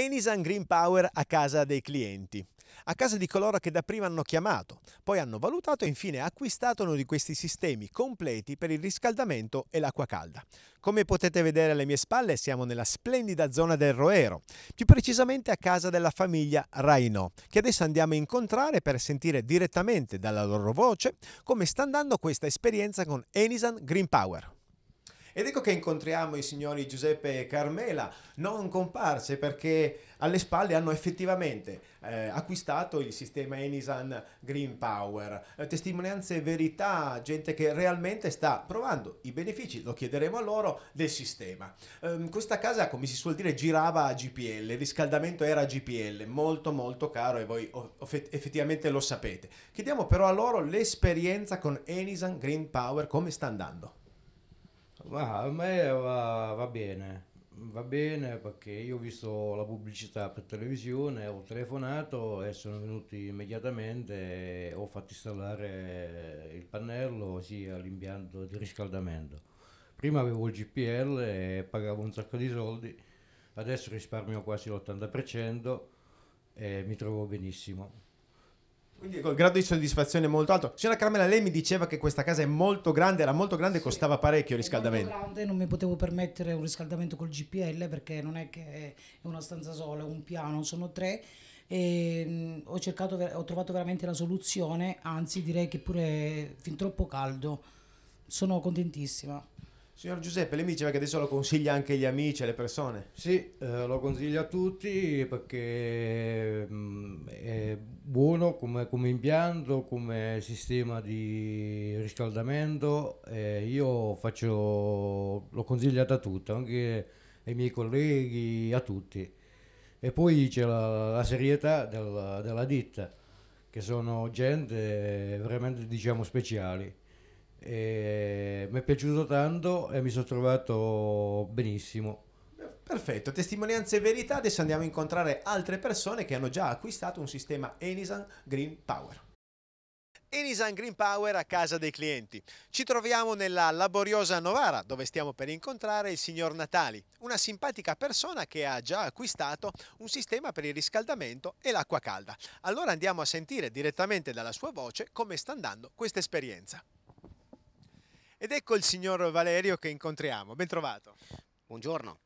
Enisan Green Power a casa dei clienti, a casa di coloro che dapprima hanno chiamato, poi hanno valutato e infine acquistato uno di questi sistemi completi per il riscaldamento e l'acqua calda. Come potete vedere alle mie spalle siamo nella splendida zona del Roero, più precisamente a casa della famiglia Raino, che adesso andiamo a incontrare per sentire direttamente dalla loro voce come sta andando questa esperienza con Enisan Green Power. Ed ecco che incontriamo i signori Giuseppe e Carmela, non comparse perché alle spalle hanno effettivamente eh, acquistato il sistema Enisan Green Power. Eh, testimonianze verità, gente che realmente sta provando i benefici, lo chiederemo a loro, del sistema. Eh, questa casa, come si suol dire, girava a GPL, il riscaldamento era a GPL, molto molto caro e voi effettivamente lo sapete. Chiediamo però a loro l'esperienza con Enisan Green Power, come sta andando. Ma a me va, va, bene, va bene perché io ho visto la pubblicità per televisione, ho telefonato e sono venuti immediatamente e ho fatto installare il pannello, ossia l'impianto di riscaldamento. Prima avevo il GPL e pagavo un sacco di soldi, adesso risparmio quasi l'80% e mi trovo benissimo. Quindi col grado di soddisfazione molto alto. Signora Carmela, lei mi diceva che questa casa è molto grande, era molto grande e sì, costava parecchio il riscaldamento. Grande, non mi potevo permettere un riscaldamento col GPL perché non è che è una stanza sola, è un piano, sono tre. E mm, ho, cercato, ho trovato veramente la soluzione, anzi direi che pure è fin troppo caldo. Sono contentissima. Signor Giuseppe, lei mi diceva che adesso lo consiglia anche agli amici, e alle persone. Sì, eh, lo consiglio a tutti perché mh, mm, è buono come, come, impianto, come sistema di riscaldamento. Eh, io faccio, l'ho consigliato a tutti, anche ai miei colleghi, a tutti. E poi c'è la, la serietà della, della ditta, che sono gente veramente diciamo speciali mi è piaciuto tanto e mi sono trovato benissimo. Perfetto, testimonianze e verità. Adesso andiamo a incontrare altre persone che hanno già acquistato un sistema Enisan Green Power. Enisan Green Power a casa dei clienti. Ci troviamo nella laboriosa Novara dove stiamo per incontrare il signor Natali, una simpatica persona che ha già acquistato un sistema per il riscaldamento e l'acqua calda. Allora andiamo a sentire direttamente dalla sua voce come sta andando questa esperienza. Ed ecco il signor Valerio che incontriamo, Bentrovato. Buongiorno.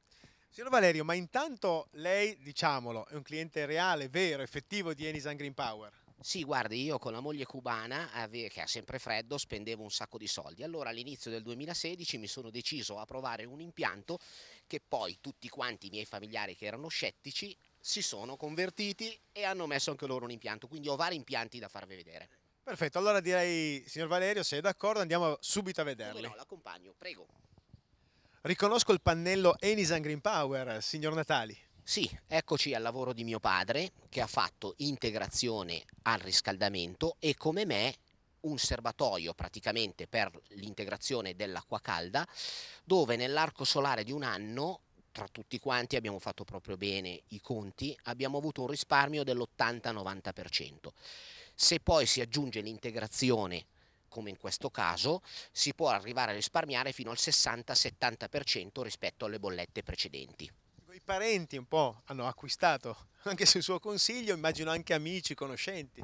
Signor Valerio, ma intanto lei, diciamolo, è un cliente reale, vero, effettivo di Enisan Green Power? Sì, guardi, io con la moglie cubana, che ha sempre freddo, spendevo un sacco di soldi. Allora all'inizio del 2016 mi sono deciso a provare un impianto che poi tutti quanti i miei familiari che erano scettici si sono convertiti e hanno messo anche loro un impianto. Quindi ho vari impianti da farvi vedere. Perfetto, allora direi, signor Valerio, se è d'accordo andiamo subito a vederli. Come no, l'accompagno, prego. Riconosco il pannello Enisan Green Power, signor Natali. Sì, eccoci al lavoro di mio padre che ha fatto integrazione al riscaldamento e come me un serbatoio praticamente per l'integrazione dell'acqua calda dove nell'arco solare di un anno tra tutti quanti abbiamo fatto proprio bene i conti, abbiamo avuto un risparmio dell'80-90%. Se poi si aggiunge l'integrazione, come in questo caso, si può arrivare a risparmiare fino al 60-70% rispetto alle bollette precedenti. I parenti un po' hanno acquistato anche sul suo consiglio, immagino anche amici, conoscenti.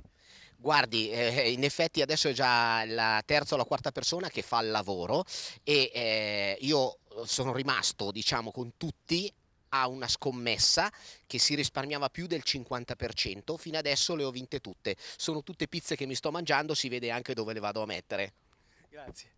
Guardi, eh, in effetti adesso è già la terza o la quarta persona che fa il lavoro e eh, io sono rimasto diciamo con tutti a una scommessa che si risparmiava più del 50%, fino adesso le ho vinte tutte. Sono tutte pizze che mi sto mangiando, si vede anche dove le vado a mettere. Grazie.